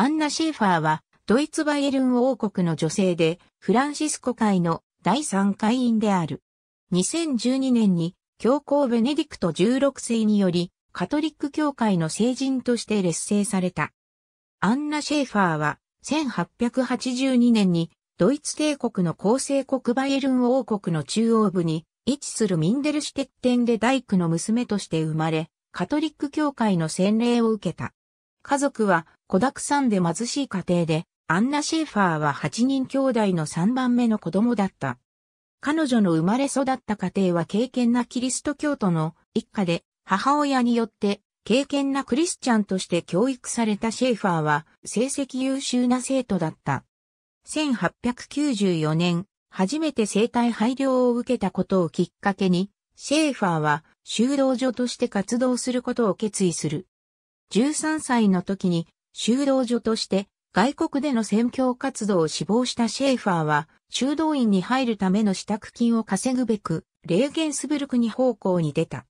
アンナ・シェーファーは、ドイツバイエルン王国の女性で、フランシスコ会の第3会員である。2012年に、教皇ベネディクト16世により、カトリック教会の聖人として劣勢された。アンナ・シェーファーは、1882年に、ドイツ帝国の構成国バイエルン王国の中央部に位置するミンデルシテッテンで大工の娘として生まれ、カトリック教会の洗礼を受けた。家族は子沢山で貧しい家庭で、アンナ・シェーファーは8人兄弟の3番目の子供だった。彼女の生まれ育った家庭は敬虔なキリスト教徒の一家で、母親によって敬虔なクリスチャンとして教育されたシェーファーは成績優秀な生徒だった。1894年、初めて生体配慮を受けたことをきっかけに、シェーファーは修道女として活動することを決意する。13歳の時に修道所として外国での宣教活動を志望したシェーファーは修道院に入るための支度金を稼ぐべくレーゲンスブルクに方向に出た。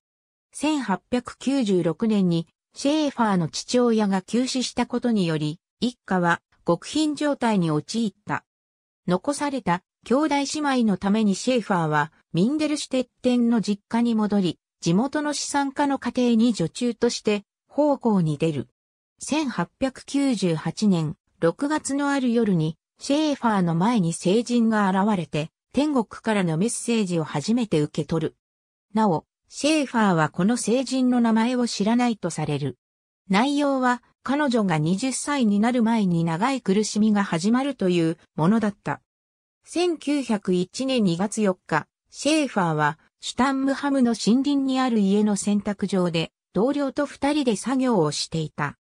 1896年にシェーファーの父親が急死したことにより一家は極貧状態に陥った。残された兄弟姉妹のためにシェーファーはミンデルシュテッテンの実家に戻り、地元の資産家の家庭に女中として奉公に出る。1898年6月のある夜に、シェーファーの前に聖人が現れて、天国からのメッセージを初めて受け取る。なお、シェーファーはこの聖人の名前を知らないとされる。内容は、彼女が20歳になる前に長い苦しみが始まるというものだった。1901年2月4日、シェーファーは、シュタンムハムの森林にある家の洗濯場で、同僚と二人で作業をしていた。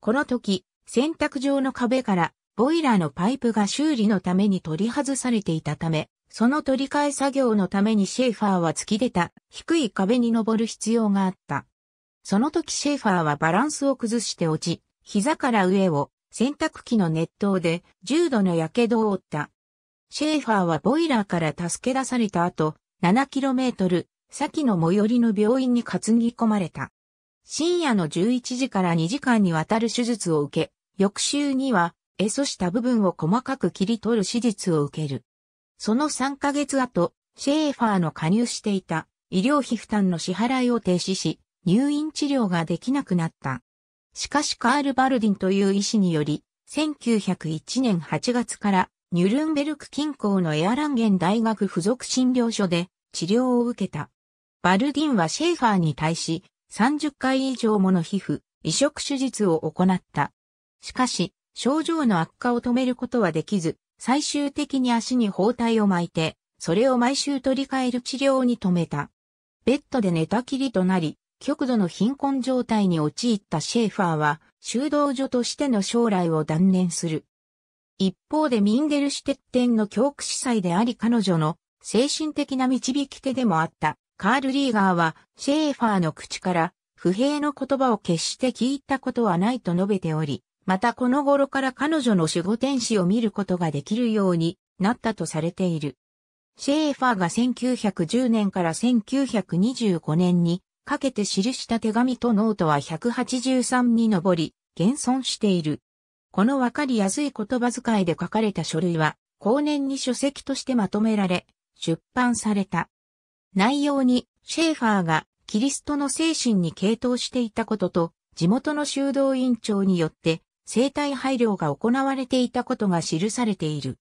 この時、洗濯場の壁からボイラーのパイプが修理のために取り外されていたため、その取り替え作業のためにシェーファーは突き出た低い壁に登る必要があった。その時シェーファーはバランスを崩して落ち、膝から上を洗濯機の熱湯で重度の火傷を負った。シェーファーはボイラーから助け出された後、7km 先の最寄りの病院に担ぎ込まれた。深夜の11時から2時間にわたる手術を受け、翌週には、えそした部分を細かく切り取る手術を受ける。その3ヶ月後、シェーファーの加入していた医療費負担の支払いを停止し、入院治療ができなくなった。しかしカール・バルディンという医師により、1901年8月からニュルンベルク近郊のエアランゲン大学附属診療所で治療を受けた。バルディンはシェーファーに対し、30回以上もの皮膚、移植手術を行った。しかし、症状の悪化を止めることはできず、最終的に足に包帯を巻いて、それを毎週取り替える治療に止めた。ベッドで寝たきりとなり、極度の貧困状態に陥ったシェーファーは、修道女としての将来を断念する。一方でミンゲルシテッテンの教区司祭であり彼女の精神的な導き手でもあったカール・リーガーは、シェーファーの口から、不平の言葉を決して聞いたことはないと述べており、またこの頃から彼女の守護天使を見ることができるようになったとされている。シェーファーが1910年から1925年にかけて記した手紙とノートは183に上り、現存している。このわかりやすい言葉遣いで書かれた書類は、後年に書籍としてまとめられ、出版された。内容にシェーファーがキリストの精神に傾倒していたことと、地元の修道院長によって生体配慮が行われていたことが記されている。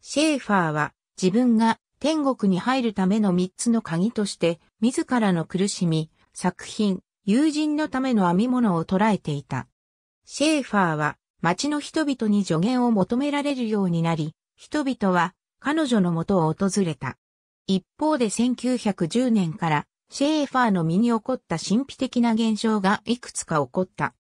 シェーファーは自分が天国に入るための三つの鍵として、自らの苦しみ、作品、友人のための編み物を捉えていた。シェーファーは町の人々に助言を求められるようになり、人々は彼女のもとを訪れた。一方で1910年からシェーファーの身に起こった神秘的な現象がいくつか起こった。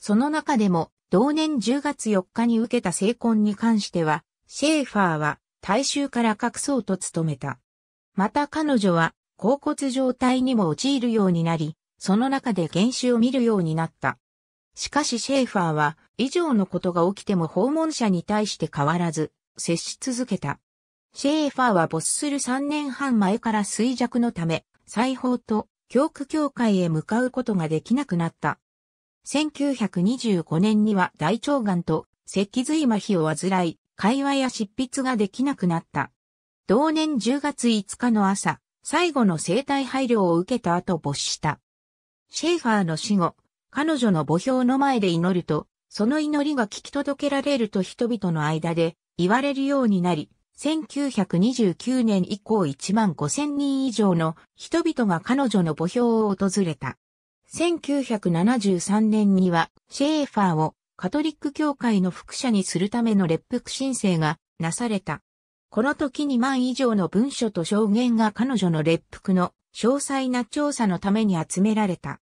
その中でも同年10月4日に受けた成婚に関しては、シェーファーは大衆から隠そうと努めた。また彼女は、甲骨状態にも陥るようになり、その中で原種を見るようになった。しかしシェーファーは、以上のことが起きても訪問者に対して変わらず、接し続けた。シェーファーは没する3年半前から衰弱のため、裁縫と教区協会へ向かうことができなくなった。1925年には大腸がんと脊髄麻痺を患い、会話や執筆ができなくなった。同年10月5日の朝、最後の生体配慮を受けた後没した。シェーファーの死後、彼女の墓標の前で祈ると、その祈りが聞き届けられると人々の間で言われるようになり、1929年以降1万5000人以上の人々が彼女の墓標を訪れた。1973年にはシェーファーをカトリック教会の副社にするための列服申請がなされた。この時2万以上の文書と証言が彼女の列服の詳細な調査のために集められた。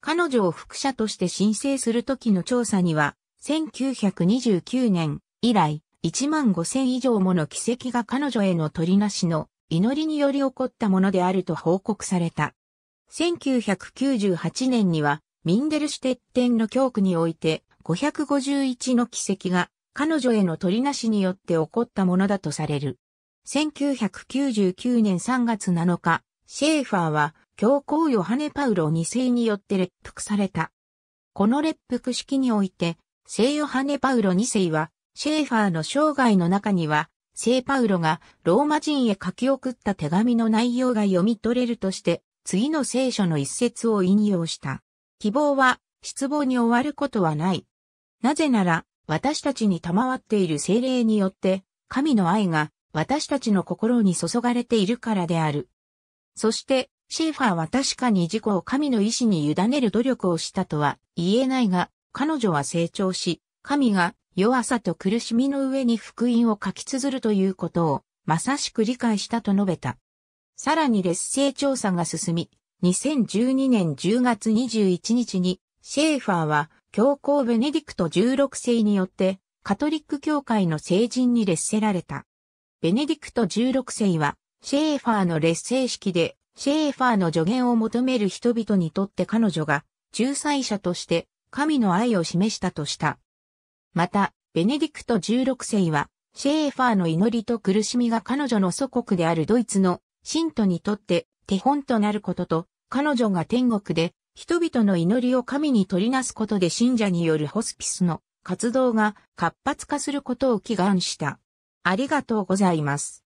彼女を副社として申請する時の調査には、1929年以来、1万5千以上もの奇跡が彼女への鳥なしの祈りにより起こったものであると報告された。1998年には、ミンデルシュテッテンの教区において、551の奇跡が彼女への鳥なしによって起こったものだとされる。1999年3月7日、シェーファーは教皇ヨハネ・パウロ2世によって列服された。この列服式において、聖ヨハネ・パウロ2世はシェーファーの生涯の中には、聖パウロがローマ人へ書き送った手紙の内容が読み取れるとして、次の聖書の一節を引用した。希望は失望に終わることはない。なぜなら、私たちに賜っている精霊によって、神の愛が私たちの心に注がれているからである。そして、シェーファーは確かに自己を神の意志に委ねる努力をしたとは言えないが、彼女は成長し、神が弱さと苦しみの上に福音を書き綴るということを、まさしく理解したと述べた。さらに劣勢調査が進み、2012年10月21日に、シェーファーは、教皇ベネディクト16世によって、カトリック教会の聖人に劣せられた。ベネディクト16世は、シェーファーの劣勢式で、シェーファーの助言を求める人々にとって彼女が、仲裁者として、神の愛を示したとした。また、ベネディクト16世は、シェーファーの祈りと苦しみが彼女の祖国であるドイツの信徒にとって手本となることと、彼女が天国で人々の祈りを神に取りなすことで信者によるホスピスの活動が活発化することを祈願した。ありがとうございます。